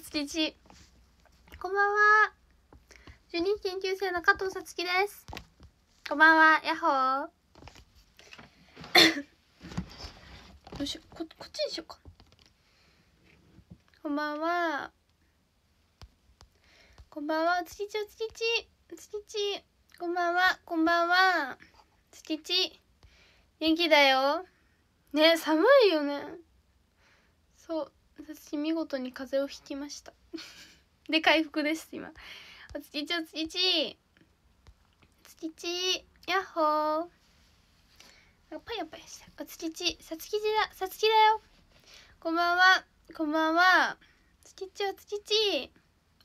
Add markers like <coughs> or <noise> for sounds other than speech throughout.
つ月ちこんばんは。受任研究生の加藤さつきです。こんばんは。やっほー。ど <coughs> うしよこ、こっちにしようか。こんばんは。こんばんは。つ月ちお月ちつ月ちこんばんは。こんばんは。つ月ち元気だよ。ね、寒いよね。そう。私見事に風邪をひきました <laughs> で回復です今おつきちおつきちおつきちやっほーパヤパヤしたおつきちさつきちださつきだよこんばんはこんばんはつきちおつきち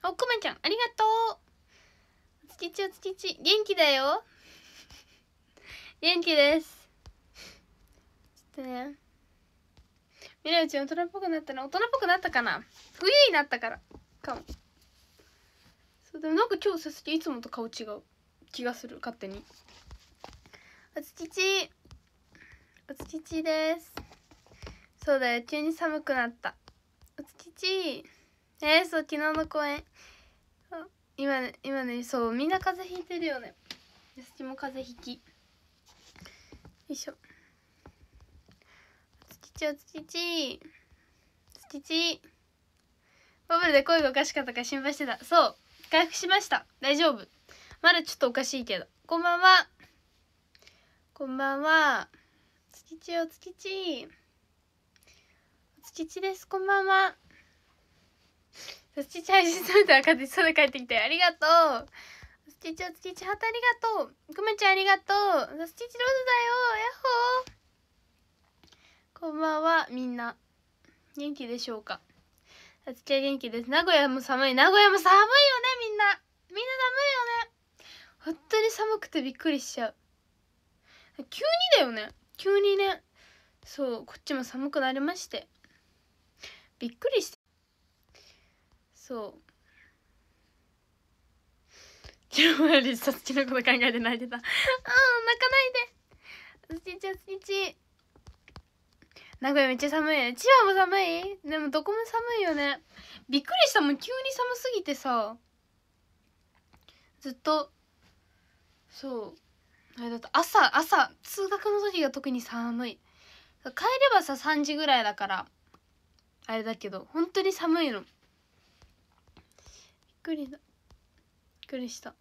おくまちゃんありがとうおつきちおつきち元気だよ <laughs> 元気ですちょっとねみなうち大人っぽくなったね大人っぽくなったかな冬になったからかもそうでもなんか今日さすきいつもと顔違う気がする勝手におつきちおつきちですそうだよ急に寒くなったおつきちえー、そう昨日の公演今ね今ねそうみんな風邪ひいてるよねやすきも風邪ひきよいしょちゃつちちちバブルで声がおかしかったか心配してたそう回復しました大丈夫まだちょっとおかしいけどこんばんはこんばんはつちちおつちちつちちですこんばんはつちち配信されたら勝手そうで帰ってきてありがとうつちちおつきちハートありがとうくまちゃんありがとうつちちローズだよやっほーこんばんはみんな元気でしょうかあつきは元気です名古屋も寒い名古屋も寒いよねみんなみんな寒いよね本当に寒くてびっくりしちゃう急にだよね急にねそうこっちも寒くなりましてびっくりしてそう昨日よりさつきのこと考えて泣いてたうん泣かないでつきちゃつきち名古屋めっちゃ寒いね千葉も寒いでもどこも寒いよねびっくりしたもん急に寒すぎてさずっとそうあれだと朝朝通学の時が特に寒い帰ればさ3時ぐらいだからあれだけど本当に寒いのびっくりだびっくりした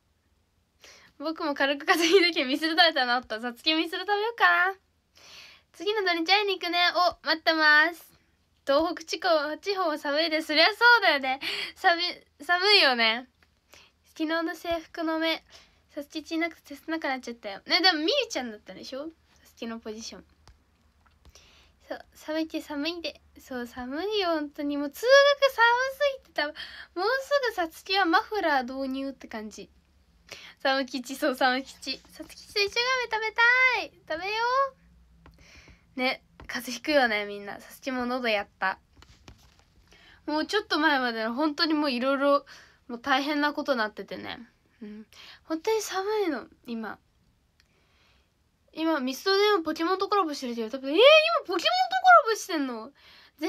僕も軽く風邪ひいたきどミスル食べたら治ったさつきミスル食べようかな次の土日会いに行くねお待ってます東北地方地方寒いですそりゃそうだよね寒寒いよね昨日の制服の目さつきちなくて切なくなっちゃったよねでもみゆちゃんだったでしょさつきのポジションそう寒いって寒いでそう寒いよ本当にもう通学寒すぎてたもうすぐさつきはマフラー導入って感じきちそうきち。さつきと一緒がめ食べたい食べようね風邪ひくよねみんなさすちも喉やったもうちょっと前までの本当にもういろいろもう大変なことになっててね、うん、本当に寒いの今今ミストで今ポケモンとコラボしてるけど多分えー、今ポケモンとコラボしてんの全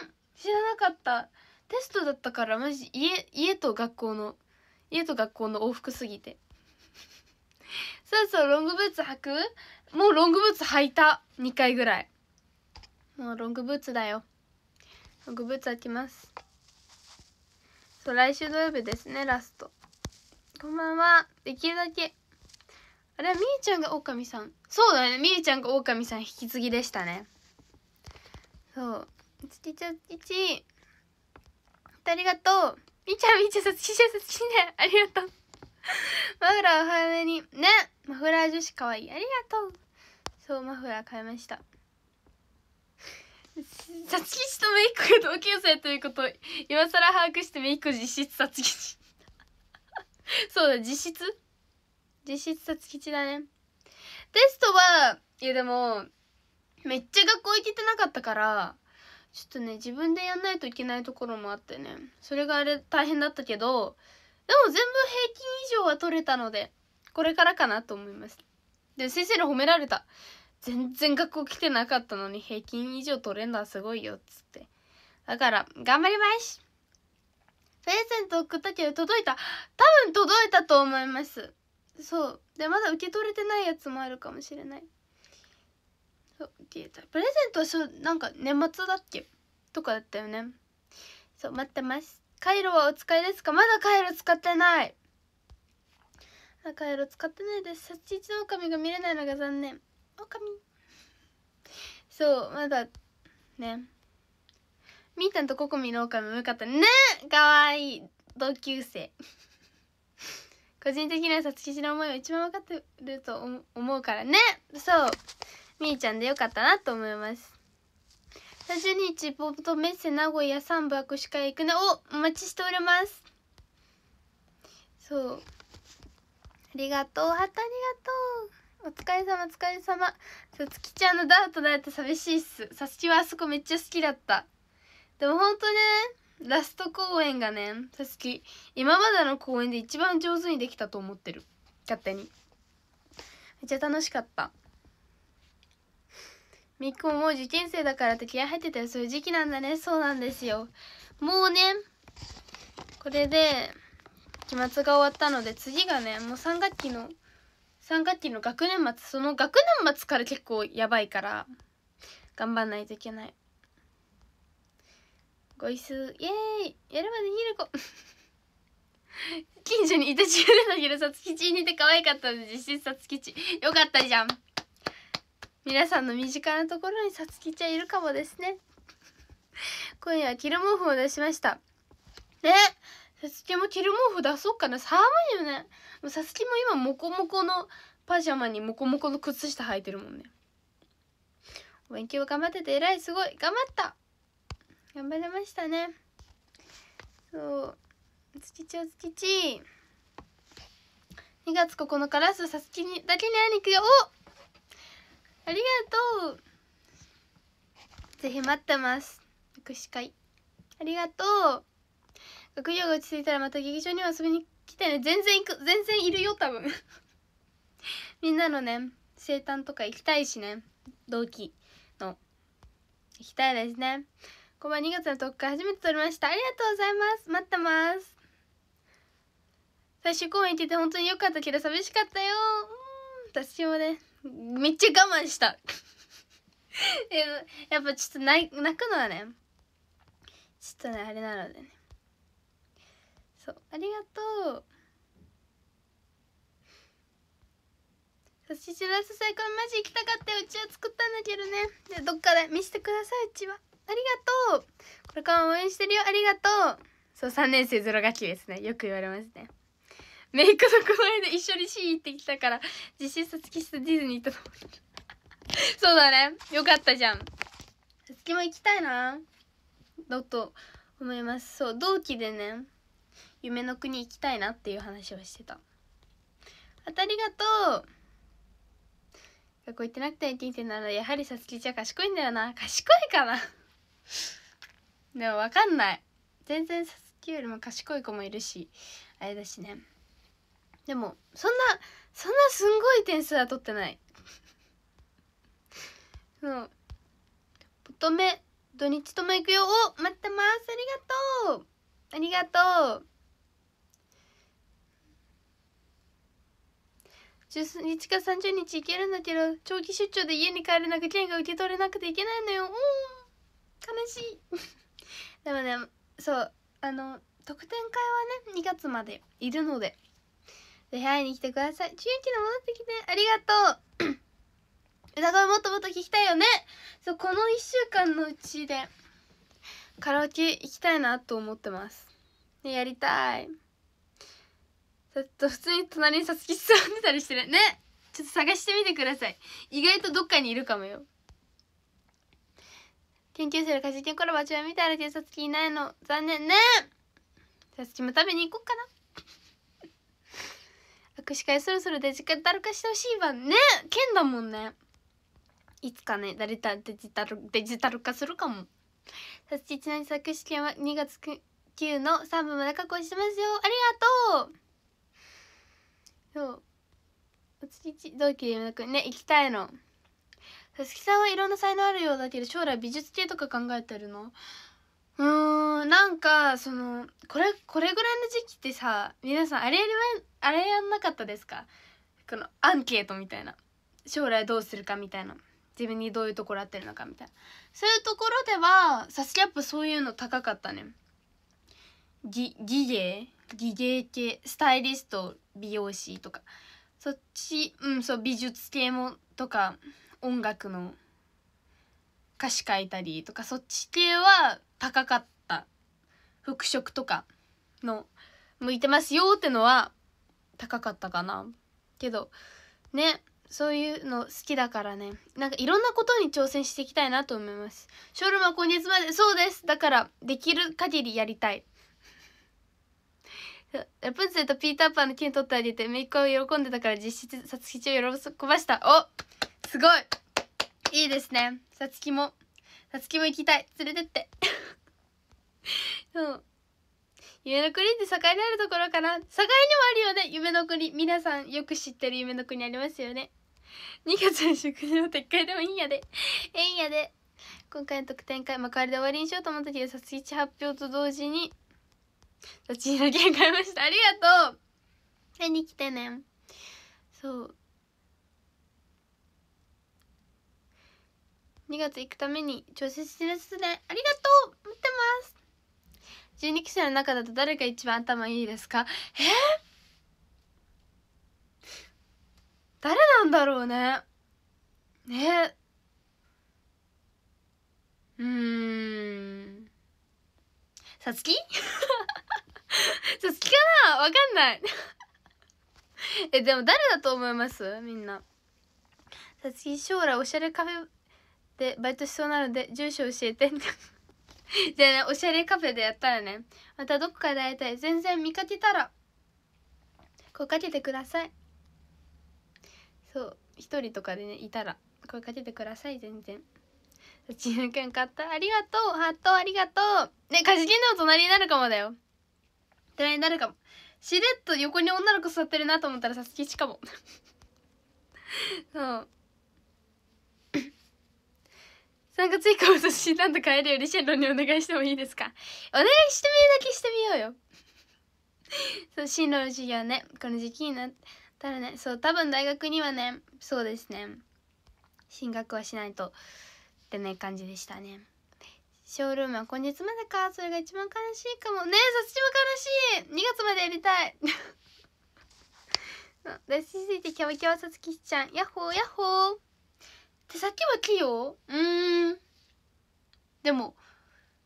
然知らなかったテストだったからマジ家家と学校の家と学校の往復すぎて <laughs> そろそろロングブーツ履くもうロングブーツ履いた2回ぐらいもうロングブーツだよロングブーツ履きますそう来週土曜日ですねラストこんばんはできるだけあれはみーちゃんがオオカミさんそうだねみーちゃんがオオカミさん引き継ぎでしたねそうちちちちちありがとうみーちゃんみーちゃんさちちさちありがとうマフラーお早めにねマフラー女子かわいいありがとうそうマフラー買いましたさつきとめいっ子が同級生ということを今更把握してめいっ子実質さつきそうだ実質実質さつきだねテストはいやでもめっちゃ学校行けてなかったからちょっとね自分でやんないといけないところもあってねそれがあれ大変だったけどでも全部平均以上は取れたのでこれからかなと思いますで先生に褒められた全然学校来てなかったのに平均以上取れんのはすごいよっつってだから頑張りますプレゼント送ったけど届いた多分届いたと思いますそうでまだ受け取れてないやつもあるかもしれないそうプレゼントはそうなんか年末だっけとかだったよねそう待ってますカイロはお使いですかまだカイロ使ってないカイロ使ってないですそっち一の狼が見れないのが残念狼そうまだねみーたんとココミの狼もよかったねかわいい同級生個人的なはさつきちの思いを一番分かってると思うからねそうみーちゃんでよかったなと思います30日ポッとメッセ名古屋三部握手会行くねおお待ちしておりますそうありがとうハートありがとうお疲れ様お疲れ様さつきちゃんのダウトだって寂しいっすさつきはあそこめっちゃ好きだったでもほんとねラスト公演がねさつき今までの公演で一番上手にできたと思ってる勝手にめっちゃ楽しかったみっくももう受験生だからって気合入ってたよそういう時期なんだねそうなんですよもうねこれで期末が終わったので次がねもう3学期の3学期の学年末その学年末から結構やばいから頑張んないといけないごいすイエーイやればできる子近所にいた中学けどさつきちにて可愛かったので実質さつきちよかったじゃん皆さんの身近なところにさつきちゃんいるかもですね今夜は着る毛布を出しましたねさつきも着る毛布出そうかな寒いよねさつきも今モコモコのパジャマにモコモコの靴下履いてるもんねお勉強頑張ってて偉いすごい頑張った頑張れましたねそうつきちおつきち2月9日ラストさつきにだけに会いに行くよおありがとうぜひ待ってます握手会ありがとう学業が落ち着いたらまた劇場に遊びに来てね全然行く全然いるよ多分 <laughs> みんなのね生誕とか行きたいしね同期の行きたいですねこんばん2月の特会初めて撮りましたありがとうございます待ってます最終公演行ってて本当に良かったけど寂しかったよ私もねめっちゃ我慢した <laughs> やっぱちょっと泣くのはねちょっとねあれなのでねそうありがとうそしてしらす最高マジ行きたかったうちは作ったんだけどねでどっかで見せてくださいうちはありがとうこれから応援してるよありがとうそう3年生ゼロガですねよく言われますねメイクのこの間一緒に C 行ってきたから実習卒業してディズニーと思そうだねよかったじゃん卒業も行きたいなだと思いますそう同期でね夢の国行きたいなっていう話をしてたありがとう学校行ってなくて人生ならやはりさつきちゃん賢いんだよな賢いかな <laughs> でも分かんない全然さつきよりも賢い子もいるしあれだしねでもそんなそんなすんごい点数は取ってない <laughs> そう乙女土日とも行くよお待ってますありがとうありがとう10日か30日行けるんだけど長期出張で家に帰れなく券が受け取れなくていけないのよ悲しい <laughs> でもねそうあの特典会はね2月までいるのででひ会いに来てください中気の戻ってきてありがとう <clears throat> 歌声もっともっと聴きたいよねそうこの1週間のうちでカラオケ行きたいなと思ってます、ね、やりたいちょっと普通に隣にさつき座ってたりしてるねちょっと探してみてください意外とどっかにいるかもよ研究生の家事犬コラボ中みたいな警察いないの残念ねさつきも食べに行こうかな握手会そろそろデジタル化してほしいわね剣だもんねいつかね誰とデジタルデジタル化するかもさつきちなみに作詞券は2月9の3分まで確保してますよありがとうそうりち同期山田君ね行きたいの佐々木さんはいろんな才能あるようだけど将来美術系とか考えてるのうーんなんかそのこれこれぐらいの時期ってさ皆さんあれやりまあれやんなかったですかこのアンケートみたいな将来どうするかみたいな自分にどういうところ合ってるのかみたいなそういうところではサスキャップそういうの高かったね技芸技芸系スタイリスト美容師とかそっちうんそう美術系もとか音楽の歌詞書いたりとかそっち系は高かった服飾とかの向いてますよってのは高かったかなけどねそういうの好きだからねなんかいろんなことに挑戦していきたいなと思いますショルマ今月までそうですだからできる限りやりたいプンツェとピーターパンの剣取ってあげて姪っ子を喜んでたから実質さつきちを喜ばしたおすごいいいですねさつきもさつきも行きたい連れてってう夢の国って境にあるところかな境にもあるよね夢の国皆さんよく知ってる夢の国ありますよね2月の食事の撤回でもいいんやでええんやで今回の特典会幕張で終わりにしようと思ったけどさつきち発表と同時にどっちの券買いましたありがとう会いに来てねそう2月行くために調節してるすねありがとう待ってます12期生の中だと誰が一番頭いいですかえー、誰なんだろうねねうんさつき <laughs> ちょっとかなわかんない <laughs> えでも誰だと思いますみんなさつき将来おしゃれカフェでバイトしそうなので住所教えて <laughs> じゃあねおしゃれカフェでやったらねまたどこかで会いたい全然見かけたら声かけてくださいそう一人とかでねいたら声かけてください全然ちのくん買ったありがとうハートありがとうねカジキのお隣になるかもだよ嫌いになるかもしれっと横に女の子座ってるなと思ったらさつきちかもそう3 <coughs> 月以降私なんと変えるよりシェロンにお願いしてもいいですかお願いしてみるだけしてみようよそう進路の授業ねこの時期になったらねそう多分大学にはねそうですね進学はしないとってね感じでしたねショールームは今月までかそれが一番悲しいかもねえさっちも悲しい2月までやりたい抱 <laughs> いてキャバキャバさつきちゃんヤッホーヤッホー手先は器用うんでも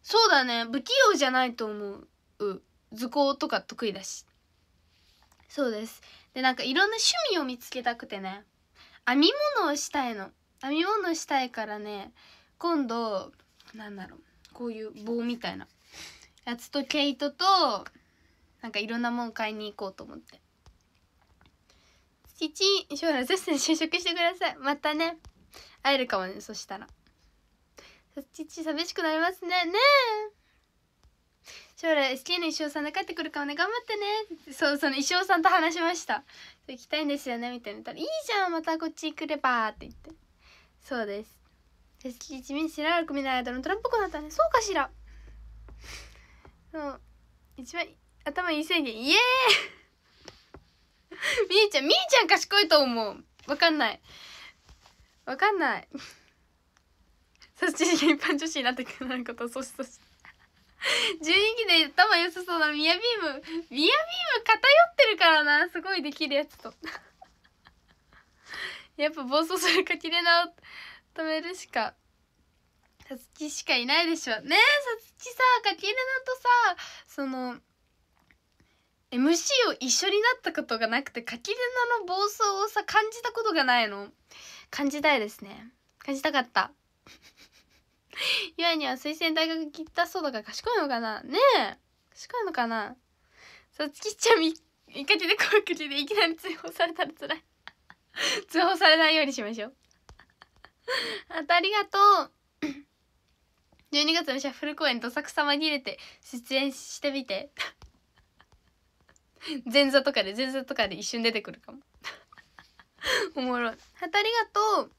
そうだね不器用じゃないと思う図工とか得意だしそうですでなんかいろんな趣味を見つけたくてね編み物をしたいの編み物したいからね今度なんだろうこういう棒みたいなやつと毛糸となんかいろんなもん買いに行こうと思って父将来ゼス就職してくださいまたね会えるかもねそしたら父寂しくなりますねねえ将来好きな石尾さんで帰ってくるかもね頑張ってねそうその石尾さんと話しました行きたいんですよねみたいな言ったら「いいじゃんまたこっち来れば」って言ってそうです一1白らく見組の間のトランプっ子なったねそうかしらそう一番頭いい宣言イエーイ <laughs> みーちゃんみーちゃん賢いと思うわかんないわかんないそっちが一般女子になってくることそしそし12で頭良さそうなミヤビームミヤビーム偏ってるからなすごいできるやつと <laughs> やっぱ暴走するかきれな止めるしかさつきしかいないでしょねえさつきさかきえねなとさその MC を一緒になったことがなくてかきれなの暴走をさ感じたことがないの感じたいですね感じたかったゆあには推薦大学っタそうだから賢いのかなねえ賢いのかなさつきちゃんみいかちで声口でいきなり通報されたら辛い通報されないようにしましょう <laughs> あとありがとう12 <coughs> 月のシャッフル公演どさくさ紛れて出演してみて <laughs> 前座とかで前座とかで一瞬出てくるかも <laughs> おもろいはたありがとう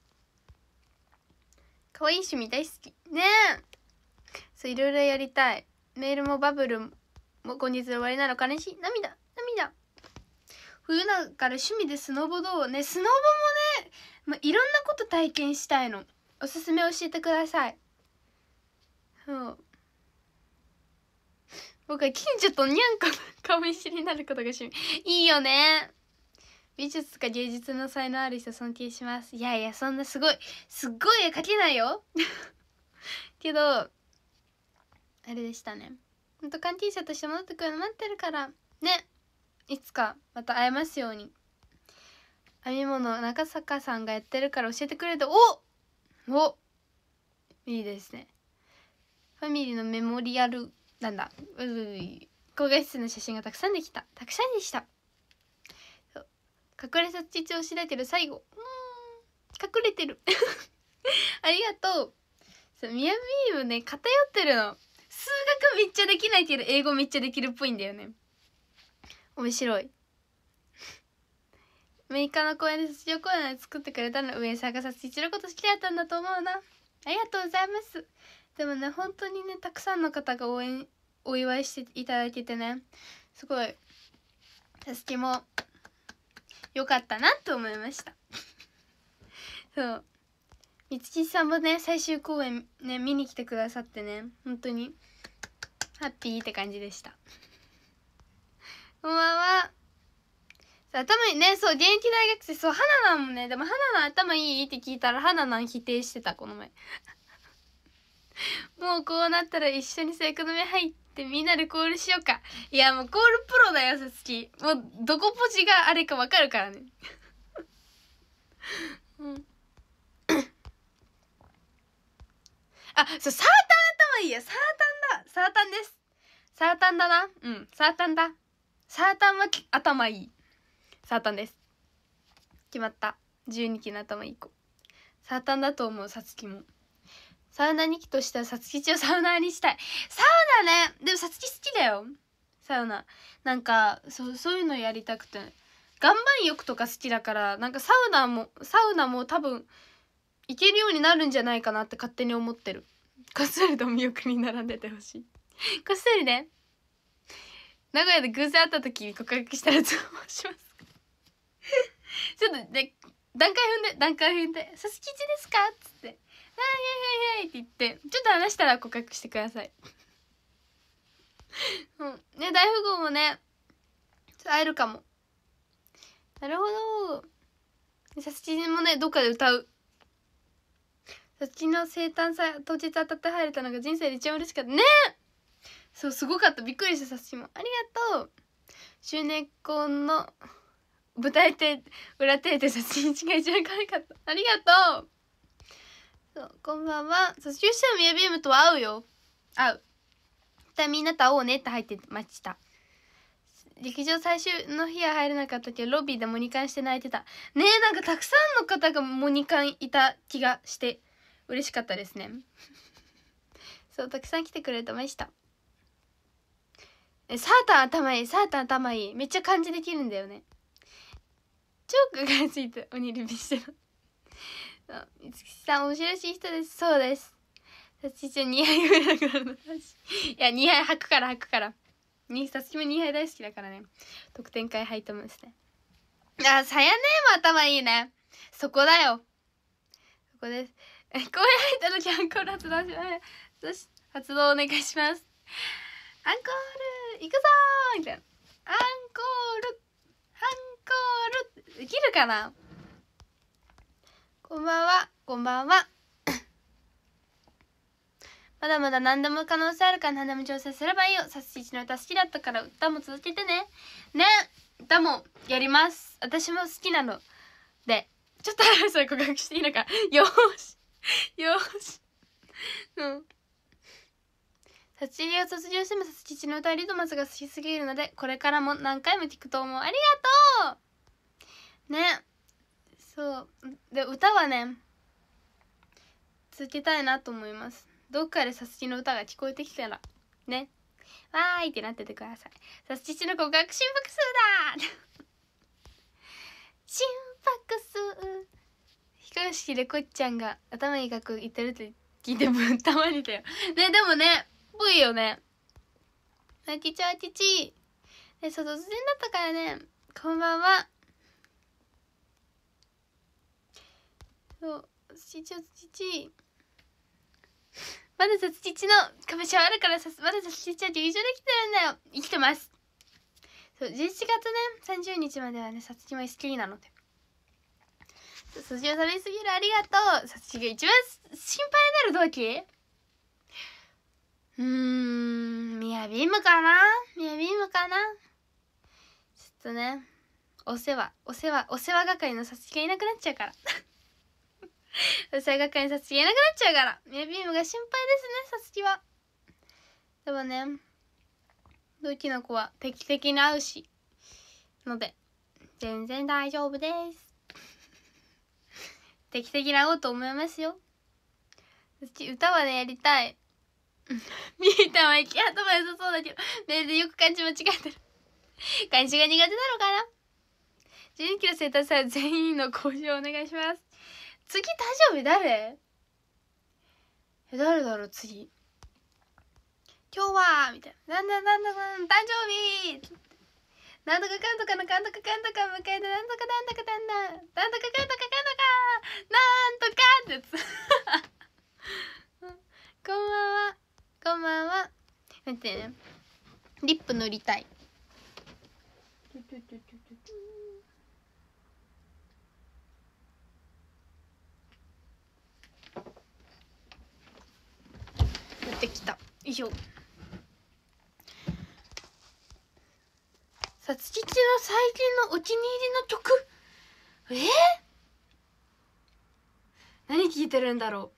かわいい趣味大好きねえそういろいろやりたいメールもバブルも今日で終わりなの悲しい涙涙冬だから趣味でスノボどうねスノボもねまあ、いろんなこと体験したいのおすすめ教えてくださいそう僕は近所とにゃんこの顔見知りになることが趣味いいよね美術とか芸術の才能ある人尊敬しますいやいやそんなすごいすっごい絵描けないよ <laughs> けどあれでしたねほんと関係者として戻ってくるの待ってるからねいつかまた会えますように編み物中坂さんがやってるから教えてくれるとおおいいですねファミリーのメモリアルなんだうずい高画質の写真がたくさんできたたくさんでした隠れさ父調子だけど最後隠れてる <laughs> ありがとうそうミヤビームね偏ってるの数学めっちゃできないけど英語めっちゃできるっぽいんだよね面白い6日の公演で卒業公演を作ってくれたの上坂さつ一のこと好きだったんだと思うなありがとうございますでもね本当にねたくさんの方が応援お祝いしていただけてねすごいたすきも良かったなと思いましたそうみつきさんもね最終公演ね見に来てくださってね本当にハッピーって感じでしたこんばんはそう頭いいねそう現役大学生そう花なんもねでも花なん頭いいって聞いたら花なん否定してたこの前 <laughs> もうこうなったら一緒にセクの目入ってみんなでコールしようかいやもうコールプロだよさつきもうどこポジがあれかわかるからね <laughs> うんあそうサータン頭いいやサータンだサータンですサータンだなうんサータンだサータンは頭いいサータンです決まった12期の頭いい子サータンだと思うさつきもサウナ2期としてはさつき中サウナーにしたいサウナねでもさつき好きだよサウナなんかそそういうのやりたくて岩盤浴とか好きだからなんかサウナもサウナも多分行けるようになるんじゃないかなって勝手に思ってるこっそりと魅力に並んでてほしいこっそりね名古屋で偶然会った時に告白したらと申します <laughs> ちょっとで段階踏んで段階踏んで「サス吉ですか?」っつって「あいやいやいやい」って言ってちょっと話したら告白してくださいうんね大富豪もね会えるかもなるほどサス吉もねどっかで歌うサス吉の生誕祭当日当たって入れたのが人生で一番嬉しかったねそうすごかったびっくりしたサス吉もありがとう周年婚の舞台手裏手で差し違が一番うかかったありがとうそうこんばんは卒業したミヤビームと会うよ会うじみんなと会おうねって入ってました劇場最終の日は入れなかったけどロビーでモニカンして泣いてたねえなんかたくさんの方がモニカンいた気がして嬉しかったですね <laughs> そうたくさん来てくれてましたえサータン頭いいサータン頭いいめっちゃ感じできるんだよねチョークがついて鬼にぎしてる美月さん面白い人ですそうですさつちゃん2杯ぐらいからいや2杯吐くから吐くからさつきも2杯大好きだからね特典会入ってますねあさやねも頭いいねそこだよそこです公演入った時アンコール発動します発動お願いしますアンコール行くぞみたいなアンコールアンコールできるかなこんばんはこんばんはまだまだ何でも可能性あるから何でも調整すればいいよさっしーちの歌好きだったから歌も続けてねね歌もやります私も好きなのでちょっとそれ告白していいのかよしよしうん殺人を卒業しても殺吉の歌リトマスが好きすぎるのでこれからも何回も聞くと思うありがとうねそうで歌はね続けたいなと思いますどっかで殺人の歌が聞こえてきたらねわーいってなっててください殺吉の告白心拍数だ <laughs> 心拍数非公式でこっちゃんが頭に書く言ってるって聞いてもたまにだよねでもねぽいよね。あきちゃあ父えそう、突然だったからね、こんばんは。そう、父ちょ、ちまださ、ちちの株式しあるからさ、まださ、ちちは優勝できてるんだよ。生きてます。そう、11月ね、30日まではね、さつきも好きなので。そちを食べすぎるありがとう。さつきが一番心配になる同期うーん、ミヤビームかなミヤビームかなちょっとね、お世話、お世話、お世話係のさつきがいなくなっちゃうから。<laughs> お世話係のさつきがいなくなっちゃうから。ミヤビームが心配ですね、さつきは。でもね、同期の子は定期的に会うし、ので、全然大丈夫です。定期的に会おうと思いますよ。うち歌はね、やりたい。み <laughs> ーたんは行き頭良さそうだけど、全然よく漢字間違えてる。漢 <laughs> 字が苦手なのかな ?12 キロ生誕さん全員の交渉お願いします。次誕生日誰え、誰だろう次。今日はみたいな。なんだなんだなんだ、誕生日なんとかかんとかのかんとかかんとか迎えてなんとかなんとかなんだなんとかかんとかかんとかなんとかってやつ <laughs> こんばんはこんばんは待ってねリップ塗りたい塗ってきたよいしょさつきちの最近のお気に入りの曲えー、何聴いてるんだろう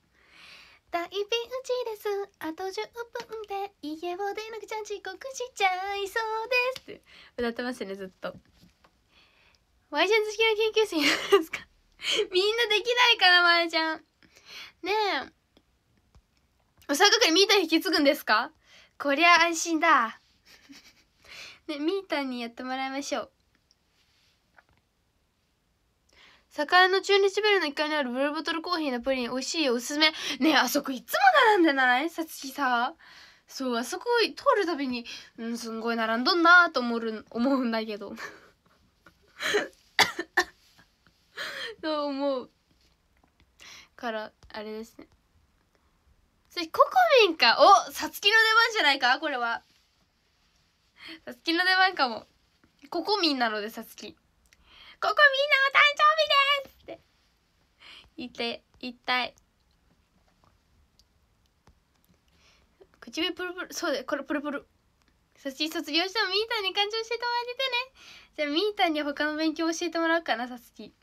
大ピンチですあと10分で家を出なくちゃ遅刻しちゃいそうですって歌ってますねずっとワイシャツ式の研究生なんですか <laughs> みんなできないからまるちゃんねえお三係みーたん引き継ぐんですかこりゃ安心だねみーたんにやってもらいましょう栄の中日ベルの1階にあるブルーボトルコーヒーのプリン美味しいよおすすめねあそこいつも並んでないさつきさそうあそこ通るたびにうんすんごい並んどんなと思る思うんだけど <laughs> そう思うからあれですねそれココミンかおさつきの出番じゃないかこれはさつきの出番かもココミンなのでさつきここみんなお誕生日ですって言って言いたい唇プルプルそうだこれプルプルそして卒業してもみーたんに感情教えてもらっててねじゃあみーたんに他の勉強教えてもらうかなさつき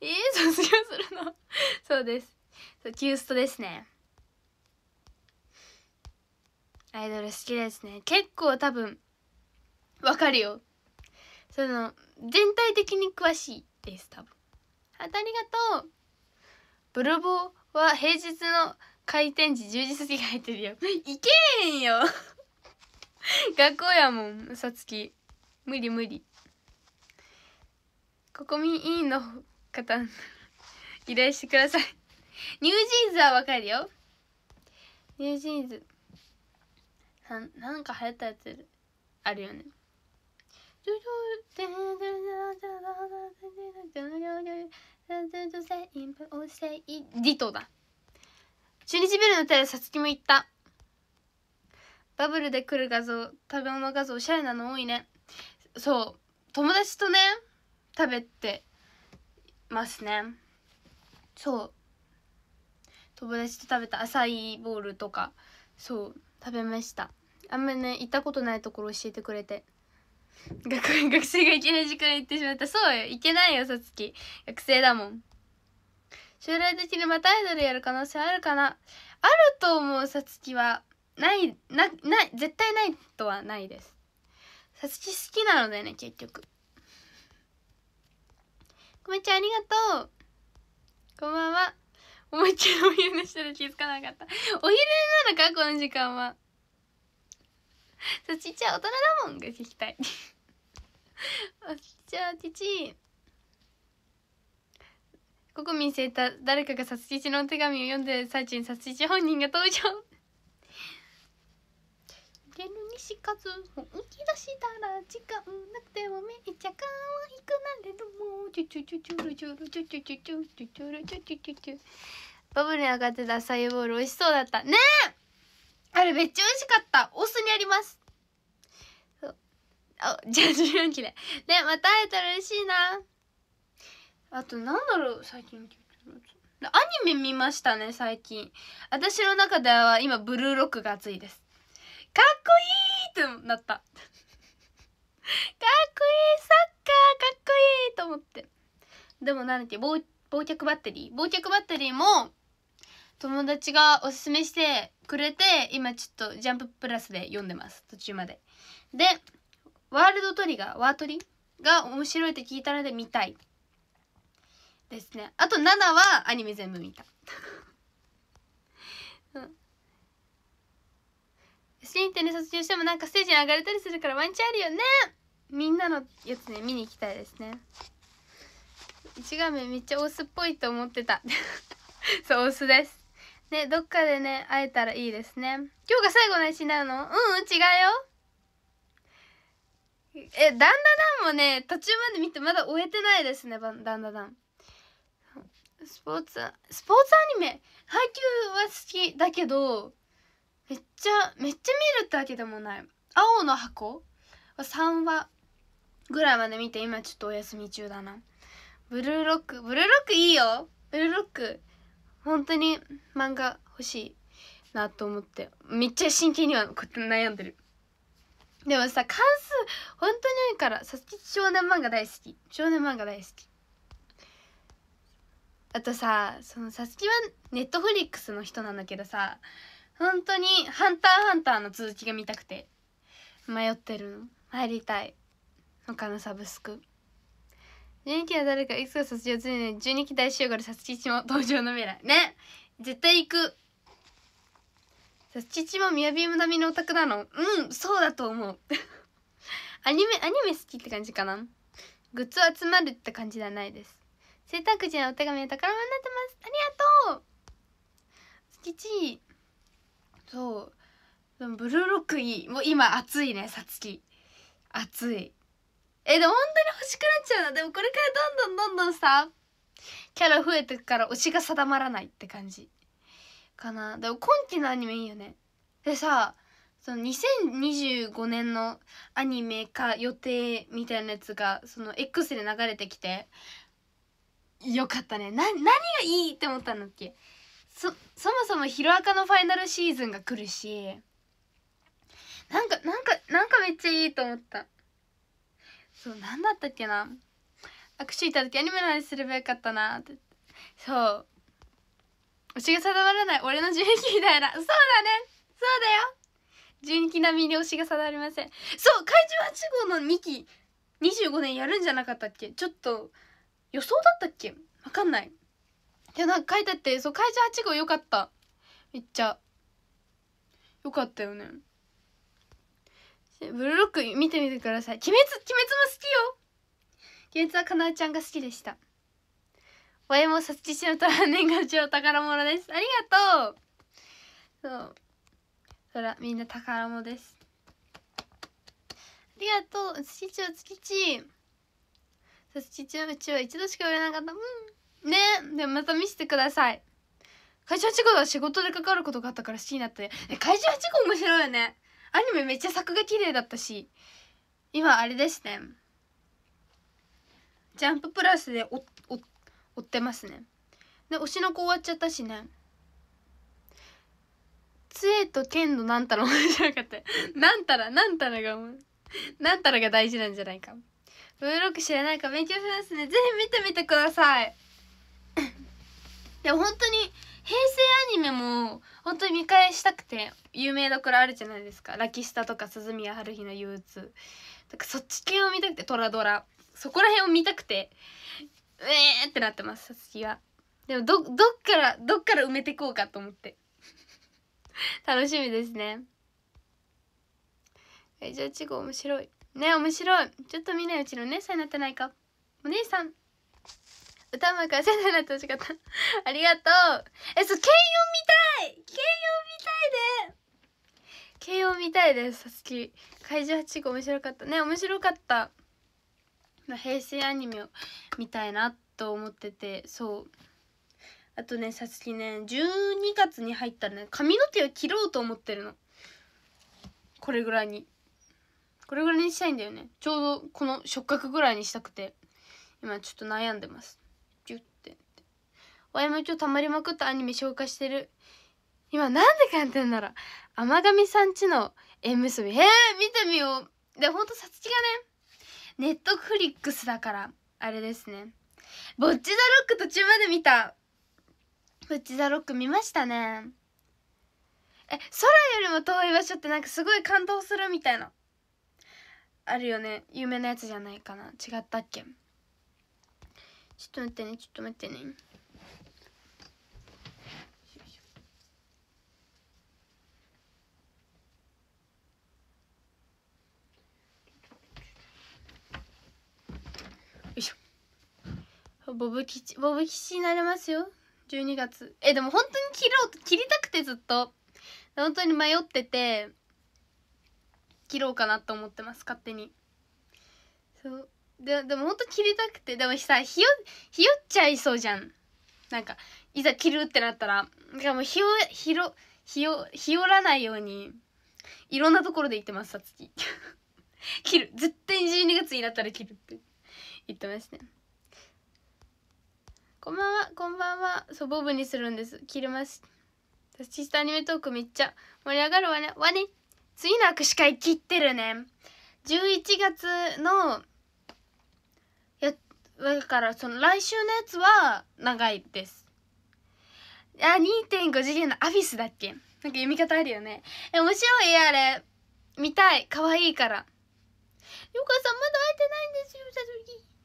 えー、卒業するのそうですそうキューストですねアイドル好きですね結構多分わかるよその全体的に詳しいです多分ありがとうブルボは平日の開店時10時過ぎが入ってるよ行けへんよ学校やもん嘘つき無理無理国民委員の方依頼してくださいニュージーンズはわかるよニュージーンズななんか流行ったやつあるよねリトだ中日ビルの手でさつきも言ったバブルで来る画像食べ物画像おしゃれなの多いねそう友達とね食べてますねそう友達と食べたアサイボールとかそう食べましたあんまりね行ったことないところ教えてくれて <laughs> 学学生がいけない時間行ってしまったそうよいけないよさつき学生だもん将来的にまたアイドルやる可能性あるかなあると思うさつきはないなない絶対ないとはないですさつき好きなのでね結局こめちゃんありがとうこんばんは思いっきりお昼したら気づかなかったお昼なのかこの時間は <laughs> そちっちゃい大人だもんが聞きたいじ <laughs> ゃあ父ここ見せた誰かが殺父のお手紙を読んで最中に殺父本人が登場出る西和本気出したら時間なくてもめっちゃ可愛くなれるもうチュチュチュチュルチュルチュチュチュチュチュチュチュチュチュチュバブルに上がってたサイボール美味しそうだったねえあれめっちゃ美味しかったお須にありますあじゃあ14切れねまた会えたら嬉しいなあとなんだろう最近アニメ見ましたね最近私の中では今ブルーロックが熱いですかっこいいってなったかっこいいサッカーかっこいいと思ってでもなんだっけ忘却バッテリー忘却バッテリーも友達がおすすめしてくれて今ちょっと「ジャンププラス」で読んでます途中までで「ワールドトリガー」「ワートリ」が面白いって聞いたので見たいですねあと7はアニメ全部見た新店で卒業してもなんかステージに上がれたりするからワンチャンあるよねみんなのやつね見に行きたいですね一画面めっちゃオスっぽいと思ってた <laughs> そうオスですね、どっかでね、会えたらいいですね。今日が最後の配信なのうん、違うよ。え、ダンダダンもね、途中まで見てまだ終えてないですね、ダンダダン。スポーツ、スポーツアニメ配給は好きだけど、めっちゃ、めっちゃ見るってわけでもない。青の箱は3話ぐらいまで見て、今ちょっとお休み中だな。ブルーロック、ブルーロックいいよブルーロック本当に漫画欲しいなと思ってめっちゃ真剣には悩んでるでもさ関数本当に多いからさっき少年漫画大好き少年漫画大好きあとさそのさつきはネットフリックスの人なんだけどさ本当に「ハンターハンター」の続きが見たくて迷ってるの入りたい他のサブスク12期は誰かいつか卒業するのに12期大集合でさつきちも登場の未来ね絶対行くさつきちもみやびむ並みのオタクなのうんそうだと思う <laughs> アニメアニメ好きって感じかなグッズ集まるって感じではないです生誕くじのお手紙の宝物になってますありがとうさつきちそうでもブルーロックいいもう今暑いねさつき暑いえでも本当に欲しくなっちゃうなでもこれからどんどんどんどんさキャラ増えてくから推しが定まらないって感じかなでも今期のアニメいいよねでさその2025年のアニメ化予定みたいなやつがその X で流れてきてよかったねな何がいいって思ったんだっけそそもそも「ヒロアカ」のファイナルシーズンが来るしなんかなんかなんかめっちゃいいと思ったそう何だったっけな握手いた時アニメの話すればよかったなってそう推が定まらない俺の12期みたいなそうだねそうだよ12期並みに推しが定まりませんそう怪獣8号の2期25年やるんじゃなかったっけちょっと予想だったっけわかんないいやなんか書いてあってそう怪獣8号よかっためっちゃよかったよねブルーロック見てみてください鬼滅鬼滅も好きよ鬼滅はかなえちゃんが好きでした親いもさつきしの虎年賀状宝物ですありがとうそうそらみんな宝物ですありがとう月ちゅ月ちさつきちうちは一度しか売れなかったうんねでもまた見せてください会社八号は仕事でかかることがあったから好きになったよ。会社八号面白いよねアニメめっちゃ作画綺麗だったし今あれですねジャンププラスで追ってますねで推しの子終わっちゃったしね杖と剣のなんたら面白かった <laughs> なんたらなんたらがなんたらが大事なんじゃないかブ知らないか勉強しますねぜひ見てみてくださいでも <coughs> 本当に平成アニメも本当に見返したくて有名どころあるじゃないですか「ラキスタ」とか「鈴宮春日の憂鬱」だからそっち系を見たくて「トラドラ」そこら辺を見たくてうえーってなってますさつきはでもどどっからどっから埋めてこうかと思って <laughs> 楽しみですねえじゃあちご面白いね面白いちょっと見ないうちの姉さんになってないかお姉さん歌うまくなってほしかったありがとうえそう軽音見たい軽音見たいで、ね、軽音見たいですさつき怪獣八号面白かったね面白かった平成アニメを見たいなと思っててそうあとねさつきね12月に入ったらね髪の毛を切ろうと思ってるのこれぐらいにこれぐらいにしたいんだよねちょうどこの触覚ぐらいにしたくて今ちょっと悩んでます親もちょたまりまくったアニメ消化してる今なんでかんてんだろ天神さんちの縁結びへえ見てみようでほんとさつきがねネットフリックスだからあれですねぼっち・ザ・ロック途中まで見たぼっち・ザ・ロック見ましたねえ空よりも遠い場所ってなんかすごい感動するみたいなあるよね有名なやつじゃないかな違ったっけちょっと待ってねちょっと待ってねボブ吉ボブ吉になりますよ12月えでも本当に切ろうと切りたくてずっと本当に迷ってて切ろうかなと思ってます勝手にそうででも本当切りたくてでもさひよひよっちゃいそうじゃんなんかいざ切るってなったらだからもうひよひろひよひよらないようにいろんなところで言ってますさつき <laughs> 切る絶対に12月になったら切るって言ってますねこんばんはこんばんはそうボブにするんです切れます私スタアニメトークめっちゃ盛り上がるわねわね次の握手会切ってるね11月のやだからその来週のやつは長いですあ2.5次元のアビスだっけなんか読み方あるよねえ面白いあれ見たい可愛いからゆかさんまだ会えてないんですよさ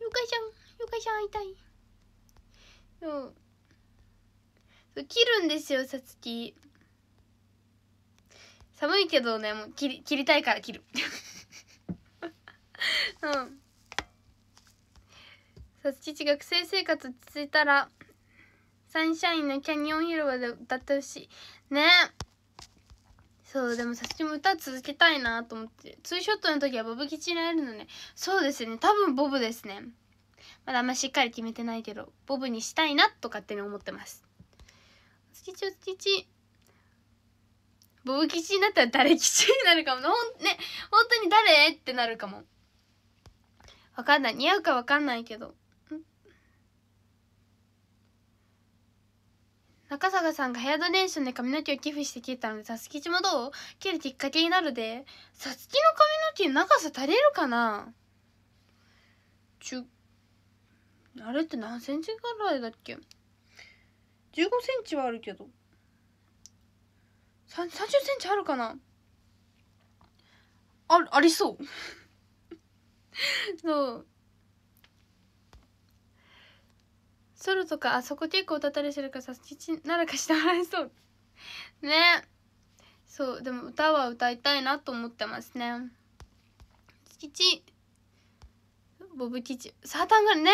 ゆかちゃんゆかちゃん会いたいそうそう切るんですよさつき寒いけどねもう切り切りたいから切る <laughs> うんさつき学生生活続いたらサンシャインのキャニオン広場で歌ってほしいねそうでもさつきも歌続けたいなと思ってツーショットの時はボブ吉に会えるのねそうですね多分ボブですねまだあんましっかり決めてないけどボブにしたいなと勝手に思ってますおつきちおつきちボブ吉になったら誰吉になるかもほんね本当に誰ってなるかもわかんない似合うかわかんないけど中坂さんがヘアドネーションで髪の毛を寄付して切ったのでさつきちもどう切るきっかけになるでさつきの髪の毛長さ足りるかなちゅあれって何センチぐらいだっけ ?15 センチはあるけど。30センチあるかなあ、ありそう。<laughs> そう。ソロとか、あそこ結構歌ったりするからさ、父ならかしてもらえそう。ね。そう、でも歌は歌いたいなと思ってますね。吉。ボブ吉。サータンがね。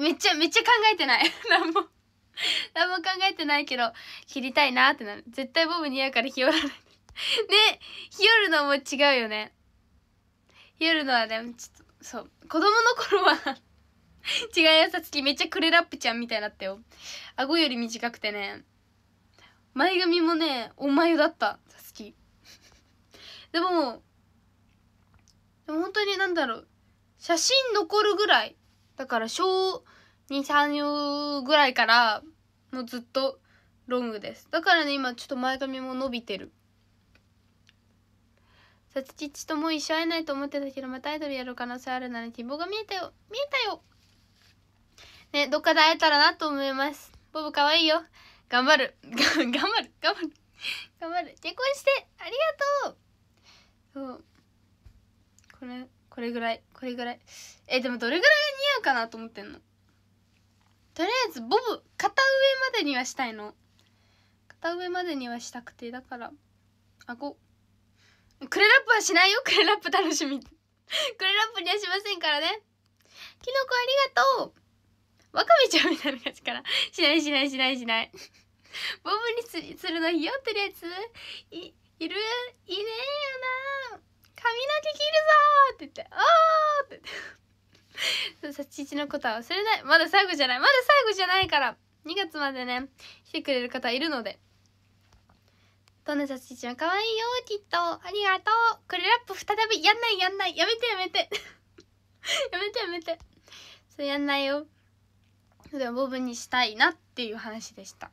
めっちゃめっちゃ考えてない <laughs> 何も何も考えてないけど切りたいなってなる絶対ボブ似合うから日和らないね日和るのも違うよね日和るのはねちょっとそう子供の頃は <laughs> 違いやさつきめっちゃクレラップちゃんみたいだったよ顎より短くてね前髪もねお前だったさつきでもでも本当になんだろう写真残るぐらいだから小2、3ぐらいからもうずっとロングです。だからね、今ちょっと前髪も伸びてる。さつきちともう一生会えないと思ってたけど、またアイドルやる可能性あるなら希望が見えたよ。見えたよね、どっかで会えたらなと思います。ボブ可愛いよ。頑張る。<laughs> 頑張る。頑張る。頑張る。結婚してありがとうそう。これ、これぐらいこれぐらいえでもどれぐらいが似合うかなと思ってんのとりあえずボブ片上までにはしたいの片上までにはしたくてだからあこクレラップはしないよクレラップ楽しみクレラップにはしませんからねキノコありがとうわかめちゃんみたいな感じからしないしないしないしないボブにするのいいよとりあえずいいるいねえよな髪の毛切るぞ!」って言って「ああ!」って言って <laughs> 父のことは忘れないまだ最後じゃないまだ最後じゃないから2月までね来てくれる方いるのでどんなさちちも可愛いよきっとありがとうクれラップ再びやんないやんないやめてやめて <laughs> やめてやめてそれやんないよでもボブにしたいなっていう話でした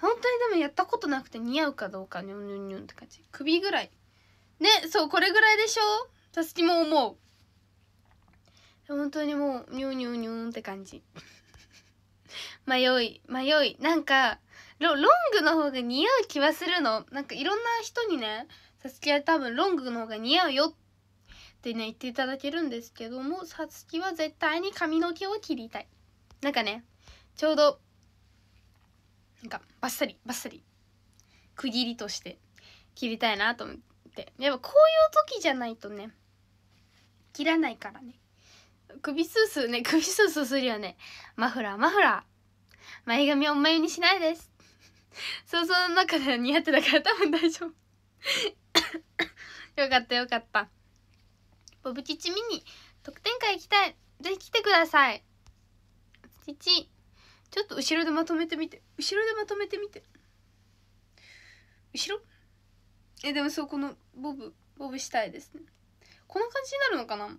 本当にでもやったことなくて似合うかどうかニョンニョンニョンって感じ首ぐらいねそうこれぐらいでしょたすきも思う本当にもうニューニューニューンって感じ <laughs> 迷い迷いなんかロロングの方が似合う気はするのなんかいろんな人にねさつきは多分ロングの方が似合うよってね言っていただけるんですけどもさつきは絶対に髪の毛を切りたいなんかねちょうどなんかバッサリバッサリ区切りとして切りたいなと思ってってやっぱこういう時じゃないとね切らないからね首スースーね首スースーするよねマフラーマフラー前髪を前にしないですそうその中では似合ってたから多分大丈夫 <coughs> よかったよかったボブチチミニ特典会行きたいぜひ来てくださいチチちょっと後ろでまとめてみて後ろでまとめてみて後ろえでもそうこのボブボブしたいですねこの感じになるのかな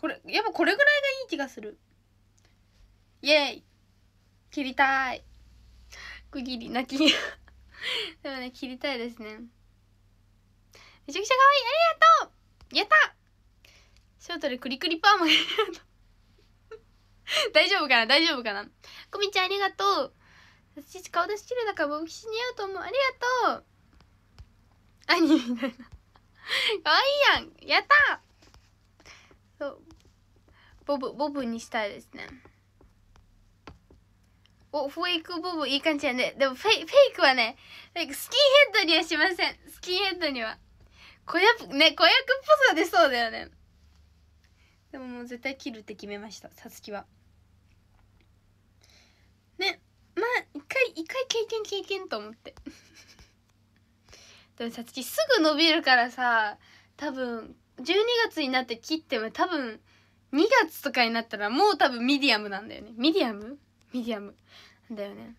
これやっぱこれぐらいがいい気がするイエーイ切りたい区切り泣き <laughs> でもね切りたいですねめちゃくちゃ可愛いありがとうやったショートでクリクリパーマ <laughs> 大丈夫かな大丈夫かなこみちゃんありがとう私顔出しきれだからボブキシ似合うと思うありがとうアみたいな可愛いやんやったそうボブボブにしたいですねおフェイクボブいい感じやねでもフェイフェイクはねフェイクスキンヘッドにはしませんスキンヘッドには子役ね子役っぽさ出そうだよねでももう絶対切るって決めましたさつきはねまあ一回一回経験経験と思ってでもさつきすぐ伸びるからさ多分12月になって切っても多分2月とかになったらもう多分ミディアムなんだよねミディアムミディアムなんだよね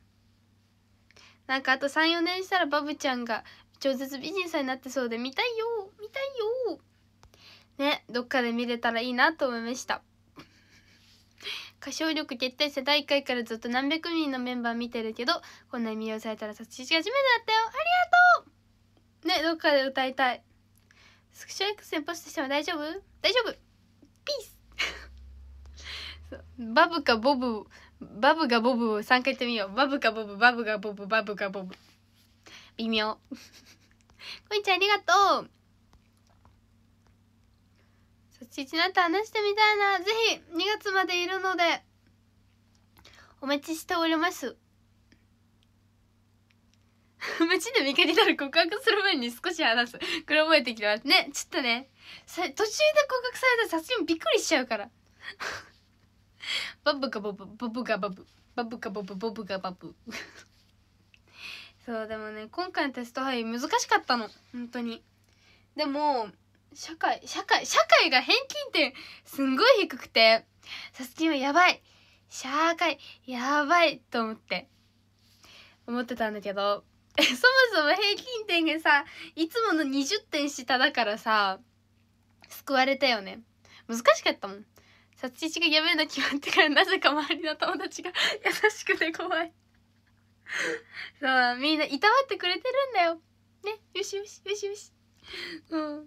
なんかあと34年したらバブちゃんが超絶美人さんになってそうで見たいよ見たいよねどっかで見れたらいいなと思いました歌唱力決定戦第1回からずっと何百人のメンバー見てるけどこんなに魅了されたら撮影し始めてだったよありがとうねどっかで歌いたいスクショ X にポストしても大丈夫大丈夫ピースバブかボブバブがボブを3回言ってみようバブかボブバブがボブバブがボブ微妙 <laughs> こいちゃんありがとうそっちちなって話してみたいなぜひ2月までいるのでお待ちしております <laughs> 無知で見かけたら告白する前に少し話す。これ覚えてきてます。ね、ちょっとね、途中で告白されたらさすがにびっくりしちゃうから。<laughs> バブかブ、ブかブ。バブかブ、ブかバブ。<laughs> そう、でもね、今回のテスト範囲難しかったの。本当に。でも、社会、社会、社会が返金点すんごい低くて、さすきはやばい。社会、やばいと思って、思ってたんだけど、<laughs> そもそも平均点がさいつもの20点下だからさ救われたよね難しかったもん殺父がやめるの決まってからなぜか周りの友達が <laughs> 優しくて怖いそうみんないたわってくれてるんだよねよしよしよしよしうん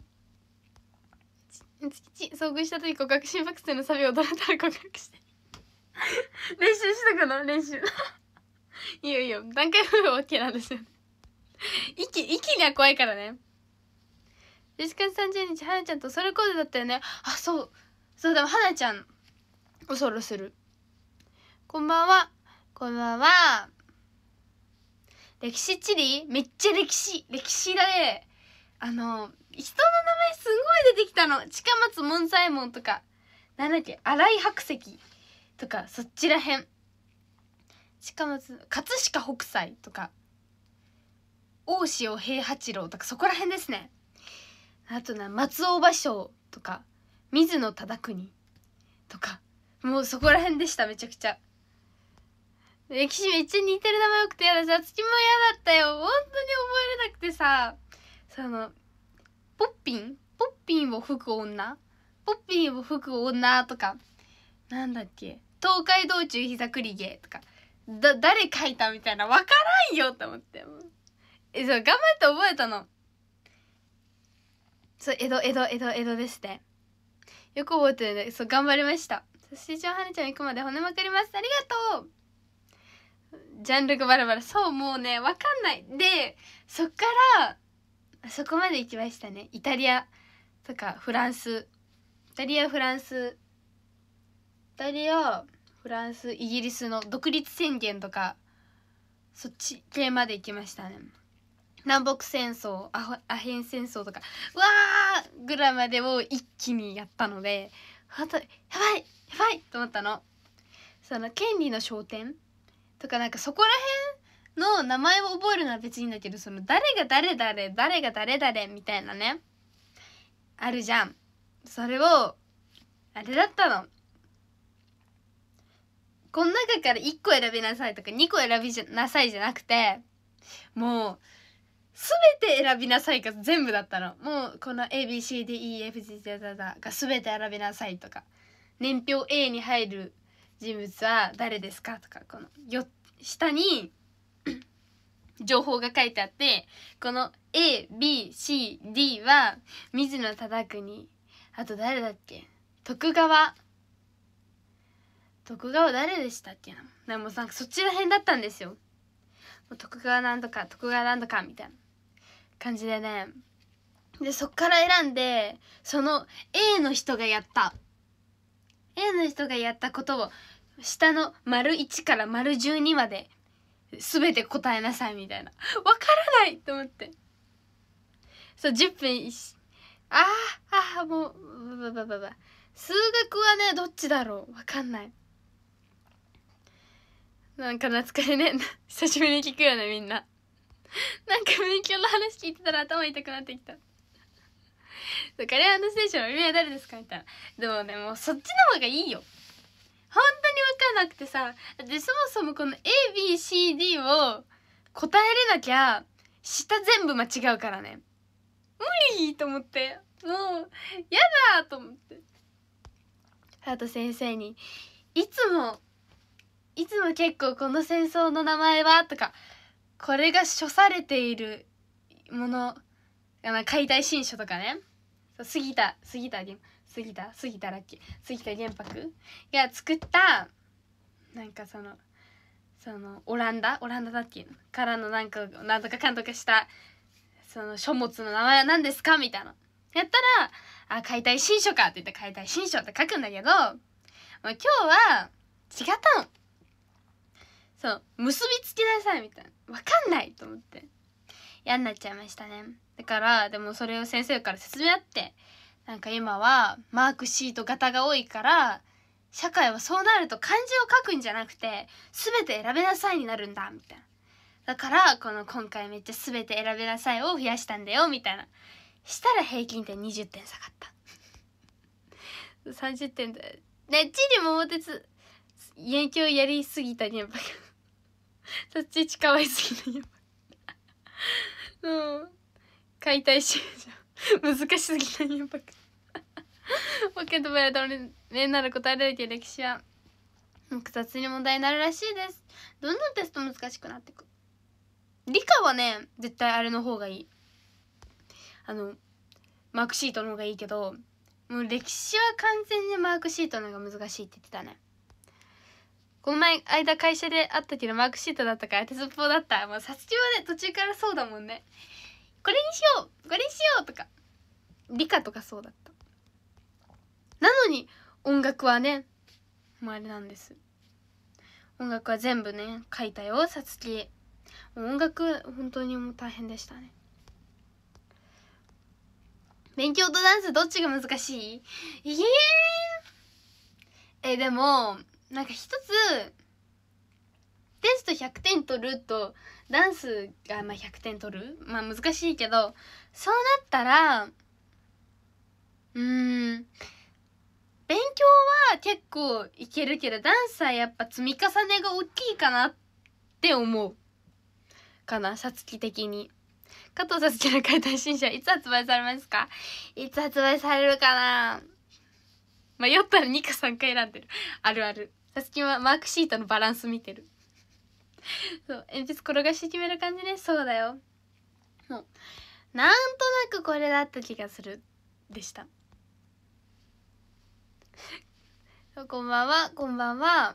月遭遇した時告白心拍数のサビを踊らたら告白して <laughs> 練習したかな練習いいよいいよ段階踏む OK なんですよ <laughs> 息、息が怖いからね。10月30日、はなちゃんとそれコーデだったよね。あ、そう。そう、でもはなちゃん、おそろする。こんばんは。こんばんは。歴史地理めっちゃ歴史、歴史だね。あの、人の名前すごい出てきたの。近松門左衛門とか、なんだっけ、荒井白石とか、そっちらへん。近松、葛飾北斎とか。大塩平八郎とかそこら辺ですねあとな松尾芭蕉とか水野忠邦とかもうそこら辺でしためちゃくちゃ歴史めっちゃ似てる名前多くてやださきも嫌だったよ本当に覚えれなくてさそのポッピンポッピンを吹く女ポッピンを吹く女とかなんだっけ東海道中膝栗毛とかだ誰書いたみたいな分からんよと思って。そう頑張って覚えたのそう江戸江戸江戸江戸でしてよく覚えてるねそう頑張りましたそして一応はねちゃん行くまで骨まくりますありがとうジャンルがバラバラそうもうねわかんないでそっからそこまで行きましたねイタリアとかフランスイタリアフランスイタリアフランスイギリスの独立宣言とかそっち系まで行きましたね南北戦争アアヘン戦争とかわあぐらいまでを一気にやったので本当やばいやばいと思ったの。その権利の焦点とかなんかそこら辺の名前を覚えるのは別にいいんだけどその誰が誰誰誰が誰誰みたいなねあるじゃん。それをあれだったの。この中から1個選びなさいとか2個選びなさいじゃなくてもう全て選びなさいが全部だったのもうこの ABCDEFG が全て選びなさいとか年表 A に入る人物は誰ですかとかこのよ下に <clears throat> 情報が書いてあってこの ABCD は水野忠邦あと誰だっけ徳川徳川誰でしたっけなもうなんかそっちら辺だったんですよ徳川なんとか徳川なんとかみたいな感じでねでそっから選んでその A の人がやった A の人がやったことを下の丸1から丸12まで全て答えなさいみたいな分からないと思ってそう10分あああもうババババ数学はねどっちだろう分かんないなんか懐かしいね <laughs> 久しぶりに聞くよねみんな <laughs> なんか勉強の話聞いてたら頭痛くなってきた。そうカレーステーションの耳は誰ですかみたいな。でもね、もうそっちの方がいいよ。本当にわかんなくてさ、で、そもそもこの ABCD を答えれなきゃ、下全部間違うからね。無理と思って。もう、やだと思って。あと先生に、いつも、いつも結構この戦争の名前はとか、これが処されているもの解体新書とかね杉田杉田杉田杉田だっけ杉田玄白が作ったなんかそのそのオランダオランダだっけからのなんか何とかかんとかしたその書物の名前は何ですかみたいなやったら「あ解体新書か」って言って「解体新書」って書くんだけど今日は違ったの。そう結びつきなさいみたいな分かんないと思って嫌になっちゃいましたねだからでもそれを先生から説明あってなんか今はマークシート型が多いから社会はそうなると漢字を書くんじゃなくて全て選べなさいになるんだみたいなだからこの今回めっちゃ全て選べなさいを増やしたんだよみたいなしたら平均点20点下がった30点でねっちり桃鉄影響やりすぎたねっぱ <laughs> っち位置可愛すぎる今う解体し難しすぎないよ、バくポケットやどれなら答えられてる歴史は複雑に問題になるらしいですどんどんテスト難しくなっていく理科はね絶対あれの方がいいあのマークシートの方がいいけどもう歴史は完全にマークシートの方が難しいって言ってたねこの前間会社で会ったけどマークシートだったから鉄っだったもう殺中はね途中からそうだもんねこれにしようこれにしようとか理科とかそうだったなのに音楽はねもうあれなんです音楽は全部ね書いたよさつき音楽本当にもう大変でしたね勉強とダンスどっちが難しいいえー、えでもなんか一つテスト100点取るとダンスがまあ100点取るまあ難しいけどそうなったらうん勉強は結構いけるけどダンスはやっぱ積み重ねが大きいかなって思うかなさつき的に加藤さつきの解体新書いつ発売されますかいつ発売されるかな迷ったら2か3回選んでるあるあるきはマークシートのバランス見てるそう鉛筆転がし決める感じねそうだよもうなんとなくこれだった気がするでしたこんばんはこんばんは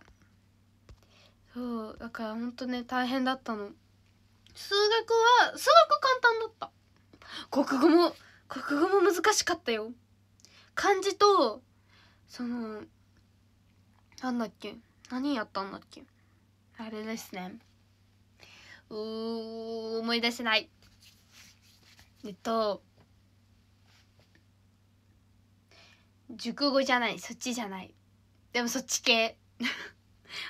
そうだからほんとね大変だったの数学は数学簡単だった国語も国語も難しかったよ漢字とそのなんだっけ何やったんだっけあれですねうー思い出せないえっと熟語じゃないそっちじゃないでもそっち系 <laughs>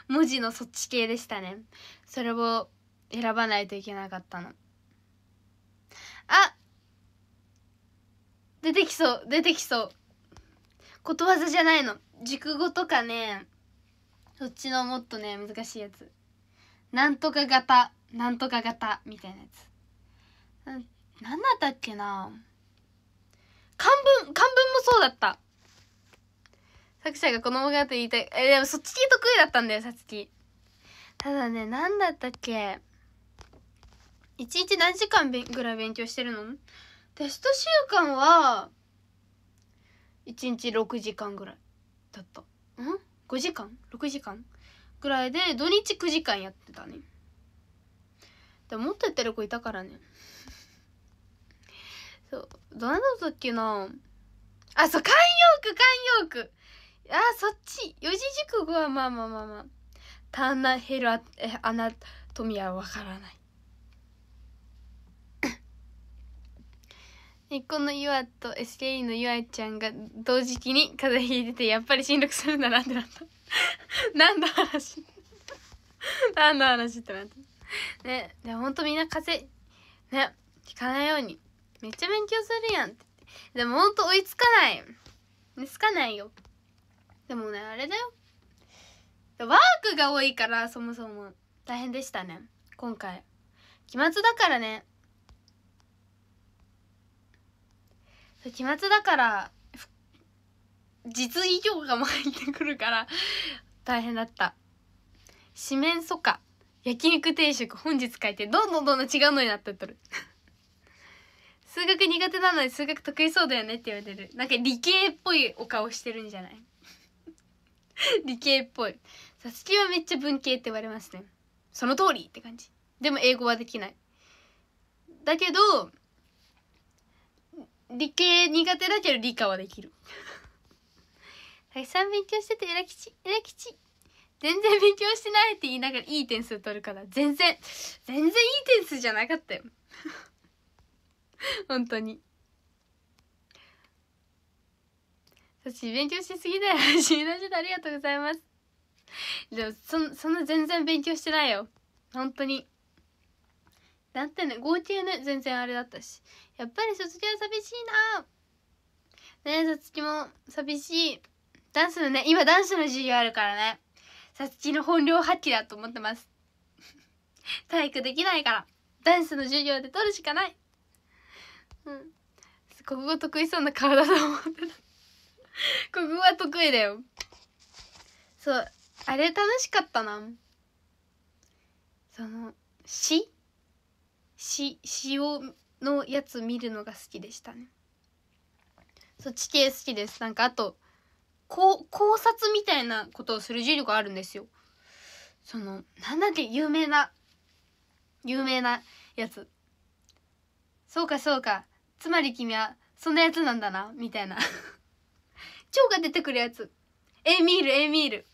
文字のそっち系でしたねそれを選ばないといけなかったのあ出てきそう出てきそうことわざじゃないの熟語とかねそっちのもっとね難しいやつなんとか型なんとか型みたいなやつな何だったっけな漢文漢文もそうだった作者がこの方がって言いたいえでもそっち系得意だったんだよさつきただね何だったっけ一日何時間ぐらい勉強してるのテスト週間は1日6時間ぐらいだったん5時間6時間ぐらいで土日9時間やってたねでももっとやってる子いたからね <laughs> そうどんなんだったっけなあそう慣用句慣用句あそっち四字熟語はまあまあまあまあ単なヘルアアナトミアはわからない日光のゆあと SKE のゆあちゃんが同時期に風邪ひいててやっぱり新録するんだなってなった <laughs> 何の話 <laughs> 何の話ってなったねでもほんとみんな風邪ね引かないようにめっちゃ勉強するやんってでもほんと追いつかない追いつかないよでもねあれだよワークが多いからそもそも大変でしたね今回期末だからね期末だから実技評がも入ってくるから大変だった四面楚歌焼肉定食本日書いてどんどんどんどん違うのになってっとる数学苦手なのに数学得意そうだよねって言われてるなんか理系っぽいお顔してるんじゃない理系っぽいさつきはめっちゃ文系って言われますねその通りって感じでも英語はできないだけど理系苦手だけど理科はできるたくさん勉強しててえらきちえらきち全然勉強してないって言いながらいい点数取るから全然全然いい点数じゃなかったよ <laughs> 本当に私勉強しすぎだよ知り出してありがとうございますでもそそんな全然勉強してないよ本当にだってね合計ね全然あれだったしやっぱり卒業寂しいなねえさつきも寂しいダンスのね今ダンスの授業あるからねさつきの本領発揮だと思ってます体育できないからダンスの授業で取るしかないうん国語得意そうな顔だと思ってた国語は得意だよそうあれ楽しかったなその詩詩塩のやつ見るのが好きでしたねそう地形好きですなんかあと考考察みたいなことをする重力があるんですよそのなんだっけ有名な有名なやつそうかそうかつまり君はそんなやつなんだなみたいな蝶 <laughs> が出てくるやつエミールエミール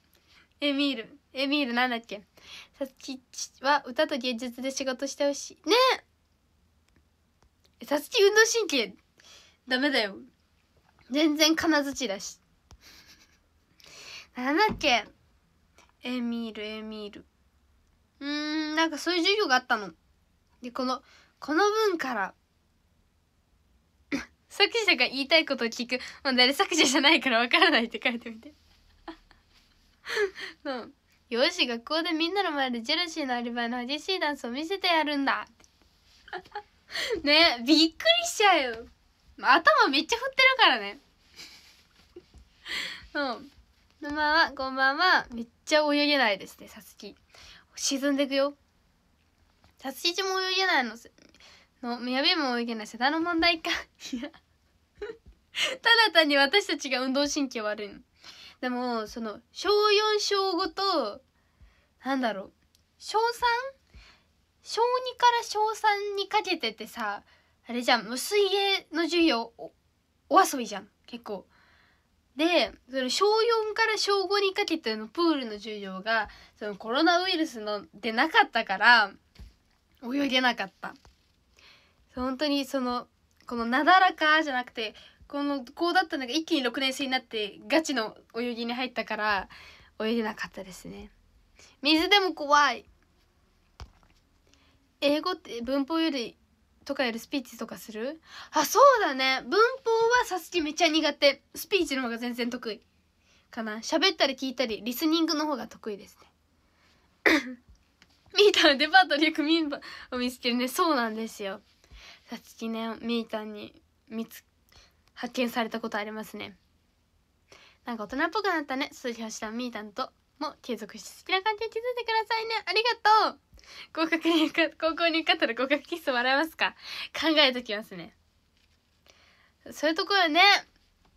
エミールエミールなんだっけさつきは歌と芸術で仕事してほしいねさつき運動神経ダメだよ全然金槌だしなんだっけエミールエミールうーんなんかそういう授業があったのでこのこの文から <coughs> 作者が言いたいことを聞くもう誰作者じゃないからわからないって書いてみて <laughs> うよし学校でみんなの前でジェラシーのアリバイの激しいダンスを見せてやるんだねびっくりしちゃうよ頭めっちゃ振ってるからねうんこんばんはこんばんはめっちゃ泳げないですねさつき沈んでくよさつきも泳げないののみやべも泳げない世田の問題かいやただ単に私たちが運動神経悪いのでもその小4小5となんだろう小 3? 小2から小3にかけてってさあれじゃんもう水泳の授業おお遊びじゃん結構。でその小4から小5にかけてのプールの授業がそのコロナウイルスのでなかったから泳げなかった。本当にそのこのなだらかじゃなくてこのこうだったのが一気に6年生になってガチの泳ぎに入ったから泳げなかったですね水でも怖い英語って文法よりとかよりスピーチとかするあそうだね文法はさすきめっちゃ苦手スピーチの方が全然得意かな喋ったり聞いたりリスニングの方が得意ですねみ <coughs> ーたんデパートでよくミーを見つけるねそうなんですよさつきねみーたんに見つ発見されたことありますねなんか大人っぽくなったね鈴木橋さみーたんとも継続して好きな感じに気づいてくださいねありがとう合格に受か高校に受かったら合格キスもらえますか考えときますねそういうところね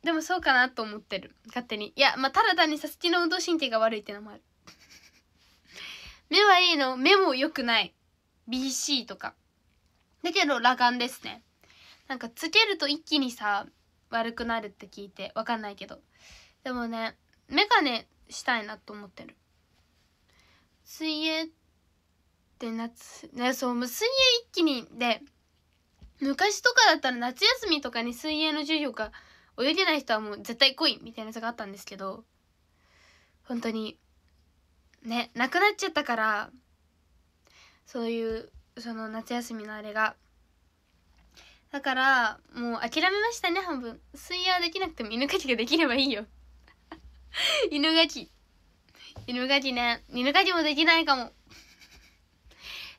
でもそうかなと思ってる勝手にいやまあただ単にさすきの運動神経が悪いってのもある目はいいの目も良くない BC とかだけど裸眼ですねなんかつけると一気にさ悪くなるって聞いてわかんないけどでもねメガネしたいなと思ってる水泳って夏ねそうもう水泳一気にで昔とかだったら夏休みとかに水泳の授業が泳げない人はもう絶対来いみたいなやつがあったんですけど本当にねなくなっちゃったからそういうその夏休みのあれがだからもう諦めましたね半分水泳できなくても犬かきができればいいよ <laughs> 犬かき犬かきね犬かきもできないかも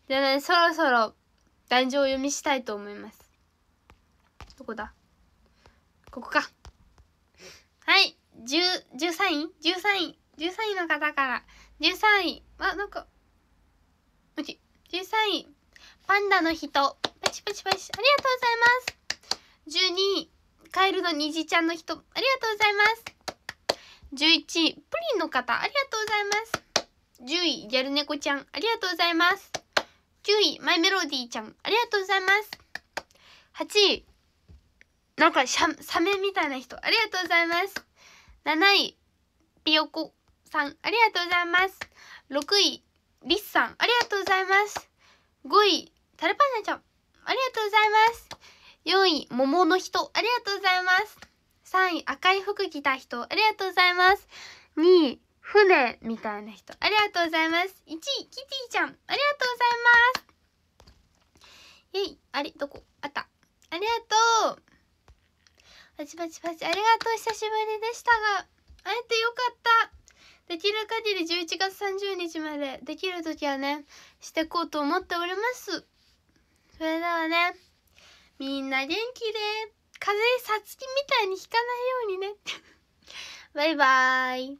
あねそろそろ壇上読みしたいと思いますどこだここかはい13位13位13位の方から13位あなんか13位パンダの人パパシパありがとうございます。12位、カエルの虹ちゃんの人、ありがとうございます。11位、プリンの方、ありがとうございます。10位、ギャル猫ちゃん、ありがとうございます。9位、マイメロディーちゃん、ありがとうございます。8位、なんかサメみたいな人、ありがとうございます。7位、ピヨコさん、ありがとうございます。6位、リスさん、ありがとうございます。5位、タルパーナちゃん、ありがとうございます4位、桃の人、ありがとうございます。3位、赤い服着た人、ありがとうございます。2位、船みたいな人、ありがとうございます。1位、キティちゃん、ありがとうございます。えい、あれ、どこあった。ありがとう。パチパチパチ、ありがとう。久しぶりでしたが、会えてよかった。できる限り11月30日まで、できる時はね、してこうと思っております。それではねみんな元気で風邪さつきみたいに引かないようにねバイバーイ